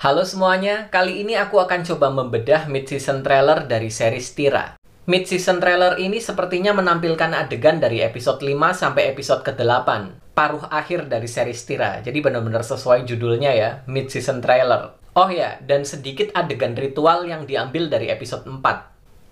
Halo semuanya, kali ini aku akan coba membedah mid-season trailer dari series Tira. Mid-season trailer ini sepertinya menampilkan adegan dari episode 5 sampai episode ke-8, paruh akhir dari series Tira. Jadi benar-benar sesuai judulnya ya, mid-season trailer. Oh ya, dan sedikit adegan ritual yang diambil dari episode 4.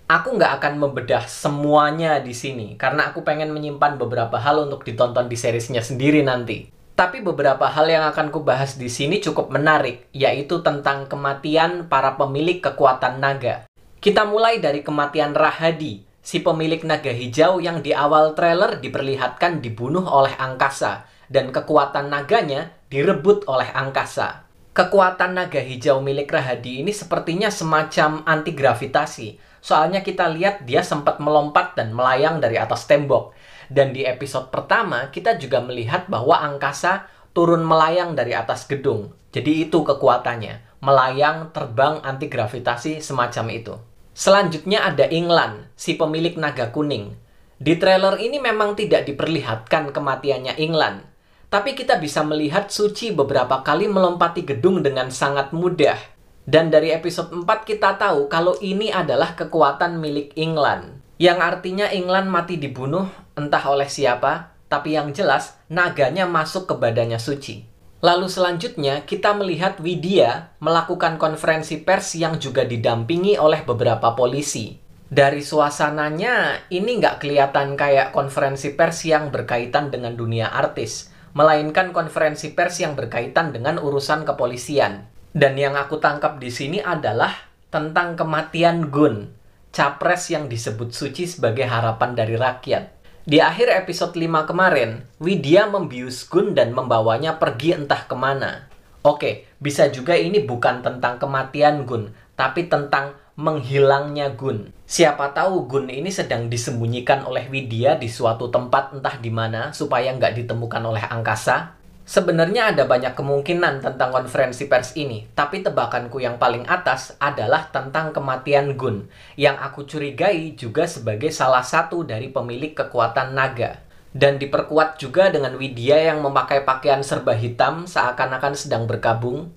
Aku nggak akan membedah semuanya di sini, karena aku pengen menyimpan beberapa hal untuk ditonton di seriesnya sendiri nanti. Tapi beberapa hal yang akan kubahas di sini cukup menarik, yaitu tentang kematian para pemilik kekuatan naga. Kita mulai dari kematian Rahadi, si pemilik naga hijau yang di awal trailer diperlihatkan dibunuh oleh angkasa, dan kekuatan naganya direbut oleh angkasa. Kekuatan naga hijau milik Rahadi ini sepertinya semacam anti gravitasi. Soalnya kita lihat dia sempat melompat dan melayang dari atas tembok. Dan di episode pertama kita juga melihat bahwa angkasa turun melayang dari atas gedung. Jadi itu kekuatannya, melayang terbang anti gravitasi semacam itu. Selanjutnya ada England, si pemilik naga kuning. Di trailer ini memang tidak diperlihatkan kematiannya England, tapi kita bisa melihat Suci beberapa kali melompati gedung dengan sangat mudah. Dan dari episode 4 kita tahu kalau ini adalah kekuatan milik England. Yang artinya England mati dibunuh entah oleh siapa, tapi yang jelas naganya masuk ke badannya suci. Lalu selanjutnya kita melihat Widya melakukan konferensi pers yang juga didampingi oleh beberapa polisi. Dari suasananya, ini nggak kelihatan kayak konferensi pers yang berkaitan dengan dunia artis, melainkan konferensi pers yang berkaitan dengan urusan kepolisian. Dan yang aku tangkap di sini adalah tentang kematian Gun, capres yang disebut suci sebagai harapan dari rakyat. Di akhir episode 5 kemarin, Widya membius Gun dan membawanya pergi entah kemana. Oke, bisa juga ini bukan tentang kematian Gun, tapi tentang menghilangnya Gun. Siapa tahu Gun ini sedang disembunyikan oleh Widya di suatu tempat entah di mana supaya nggak ditemukan oleh angkasa. Sebenarnya ada banyak kemungkinan tentang konferensi pers ini, tapi tebakanku yang paling atas adalah tentang kematian Gun, yang aku curigai juga sebagai salah satu dari pemilik kekuatan naga. Dan diperkuat juga dengan Widya yang memakai pakaian serba hitam seakan-akan sedang berkabung.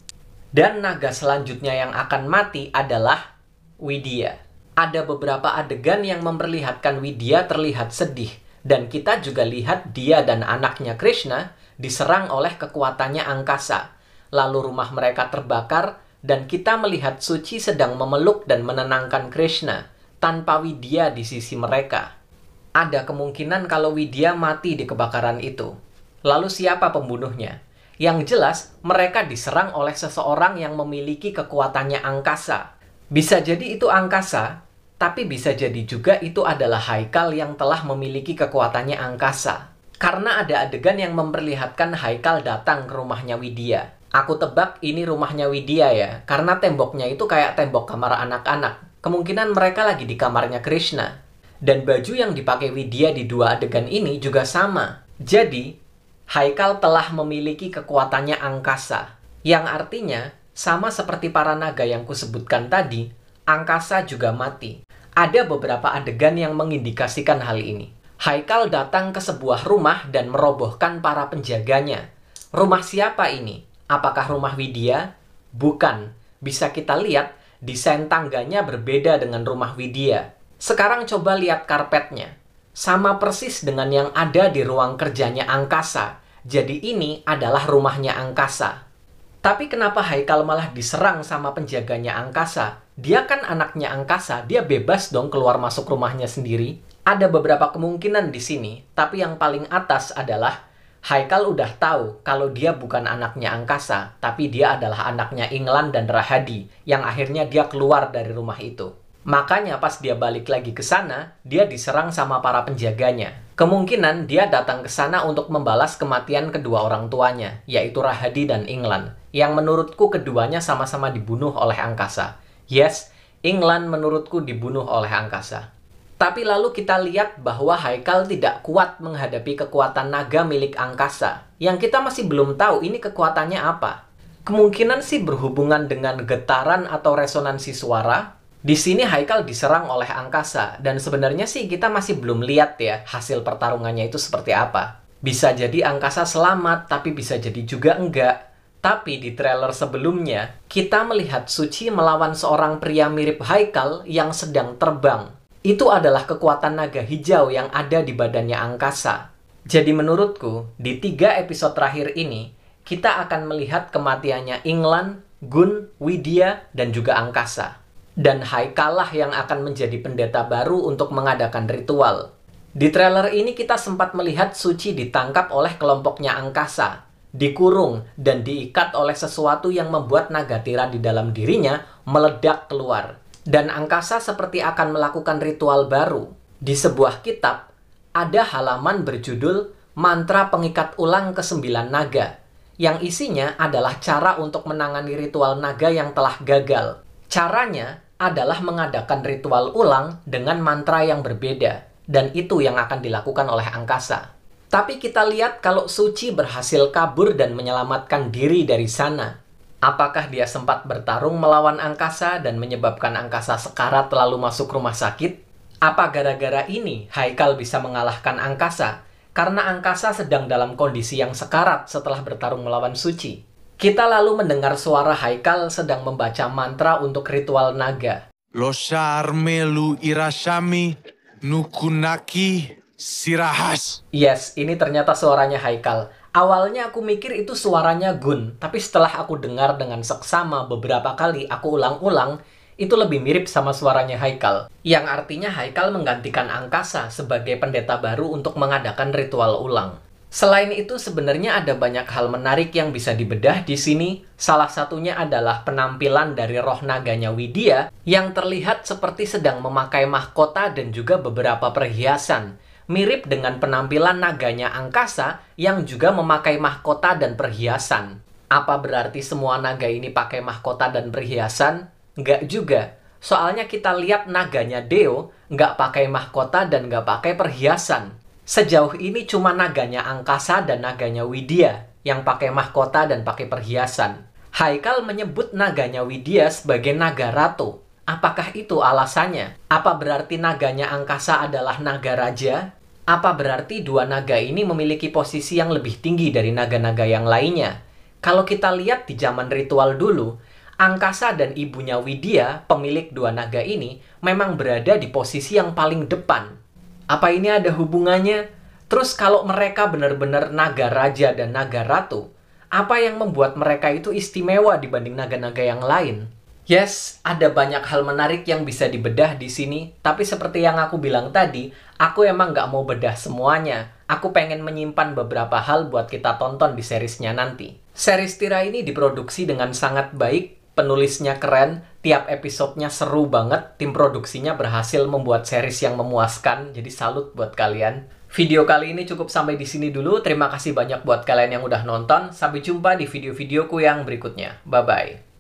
Dan naga selanjutnya yang akan mati adalah Widya. Ada beberapa adegan yang memperlihatkan Widya terlihat sedih, dan kita juga lihat dia dan anaknya Krishna diserang oleh kekuatannya angkasa. Lalu rumah mereka terbakar dan kita melihat Suci sedang memeluk dan menenangkan Krishna tanpa Widya di sisi mereka. Ada kemungkinan kalau Widya mati di kebakaran itu. Lalu siapa pembunuhnya? Yang jelas, mereka diserang oleh seseorang yang memiliki kekuatannya angkasa. Bisa jadi itu angkasa tapi bisa jadi juga itu adalah Haikal yang telah memiliki kekuatannya angkasa. Karena ada adegan yang memperlihatkan Haikal datang ke rumahnya Widya. Aku tebak ini rumahnya Widya ya, karena temboknya itu kayak tembok kamar anak-anak. Kemungkinan mereka lagi di kamarnya Krishna. Dan baju yang dipakai Widya di dua adegan ini juga sama. Jadi, Haikal telah memiliki kekuatannya angkasa. Yang artinya, sama seperti para naga yang kusebutkan tadi, angkasa juga mati. Ada beberapa adegan yang mengindikasikan hal ini. Haikal datang ke sebuah rumah dan merobohkan para penjaganya. Rumah siapa ini? Apakah rumah Widya? Bukan. Bisa kita lihat, desain tangganya berbeda dengan rumah Widya. Sekarang coba lihat karpetnya. Sama persis dengan yang ada di ruang kerjanya Angkasa. Jadi ini adalah rumahnya Angkasa. Tapi kenapa Haikal malah diserang sama penjaganya Angkasa? dia kan anaknya angkasa, dia bebas dong keluar masuk rumahnya sendiri. Ada beberapa kemungkinan di sini, tapi yang paling atas adalah Haikal udah tahu kalau dia bukan anaknya angkasa, tapi dia adalah anaknya Inglan dan Rahadi, yang akhirnya dia keluar dari rumah itu. Makanya pas dia balik lagi ke sana, dia diserang sama para penjaganya. Kemungkinan dia datang ke sana untuk membalas kematian kedua orang tuanya, yaitu Rahadi dan Inglan, yang menurutku keduanya sama-sama dibunuh oleh angkasa. Yes, England menurutku dibunuh oleh angkasa. Tapi lalu kita lihat bahwa Haikal tidak kuat menghadapi kekuatan naga milik angkasa, yang kita masih belum tahu ini kekuatannya apa. Kemungkinan sih berhubungan dengan getaran atau resonansi suara. Di sini Haikal diserang oleh angkasa, dan sebenarnya sih kita masih belum lihat ya hasil pertarungannya itu seperti apa. Bisa jadi angkasa selamat, tapi bisa jadi juga enggak. Tapi di trailer sebelumnya, kita melihat Suci melawan seorang pria mirip Haikal yang sedang terbang. Itu adalah kekuatan naga hijau yang ada di badannya angkasa. Jadi menurutku, di tiga episode terakhir ini, kita akan melihat kematiannya Inglan, Gun, Widya, dan juga Angkasa. Dan Haikal lah yang akan menjadi pendeta baru untuk mengadakan ritual. Di trailer ini kita sempat melihat Suci ditangkap oleh kelompoknya Angkasa, dikurung dan diikat oleh sesuatu yang membuat naga tira di dalam dirinya meledak keluar. Dan angkasa seperti akan melakukan ritual baru. Di sebuah kitab, ada halaman berjudul Mantra Pengikat Ulang Kesembilan Naga, yang isinya adalah cara untuk menangani ritual naga yang telah gagal. Caranya adalah mengadakan ritual ulang dengan mantra yang berbeda, dan itu yang akan dilakukan oleh angkasa. Tapi kita lihat kalau Suci berhasil kabur dan menyelamatkan diri dari sana. Apakah dia sempat bertarung melawan angkasa dan menyebabkan angkasa sekarat lalu masuk rumah sakit? Apa gara-gara ini Haikal bisa mengalahkan angkasa? Karena angkasa sedang dalam kondisi yang sekarat setelah bertarung melawan Suci. Kita lalu mendengar suara Haikal sedang membaca mantra untuk ritual naga. melu irasami nukunaki Sirahas. Yes, ini ternyata suaranya Haikal. Awalnya aku mikir itu suaranya Gun, tapi setelah aku dengar dengan seksama beberapa kali aku ulang-ulang, itu lebih mirip sama suaranya Haikal. Yang artinya Haikal menggantikan Angkasa sebagai pendeta baru untuk mengadakan ritual ulang. Selain itu sebenarnya ada banyak hal menarik yang bisa dibedah di sini. Salah satunya adalah penampilan dari roh naganya Widya yang terlihat seperti sedang memakai mahkota dan juga beberapa perhiasan mirip dengan penampilan naganya angkasa yang juga memakai mahkota dan perhiasan. Apa berarti semua naga ini pakai mahkota dan perhiasan? Nggak juga. Soalnya kita lihat naganya Deo nggak pakai mahkota dan nggak pakai perhiasan. Sejauh ini cuma naganya angkasa dan naganya Widya yang pakai mahkota dan pakai perhiasan. Haikal menyebut naganya Widya sebagai naga ratu. Apakah itu alasannya? Apa berarti naganya angkasa adalah naga raja? Apa berarti dua naga ini memiliki posisi yang lebih tinggi dari naga-naga yang lainnya? Kalau kita lihat di zaman ritual dulu, angkasa dan ibunya Widya, pemilik dua naga ini, memang berada di posisi yang paling depan. Apa ini ada hubungannya? Terus kalau mereka benar-benar naga raja dan naga ratu, apa yang membuat mereka itu istimewa dibanding naga-naga yang lain? Yes, ada banyak hal menarik yang bisa dibedah di sini, tapi seperti yang aku bilang tadi, aku emang nggak mau bedah semuanya. Aku pengen menyimpan beberapa hal buat kita tonton di serisnya nanti. Series Tira ini diproduksi dengan sangat baik, penulisnya keren, tiap episodenya seru banget, tim produksinya berhasil membuat series yang memuaskan, jadi salut buat kalian. Video kali ini cukup sampai di sini dulu. Terima kasih banyak buat kalian yang udah nonton. Sampai jumpa di video-videoku yang berikutnya. Bye-bye.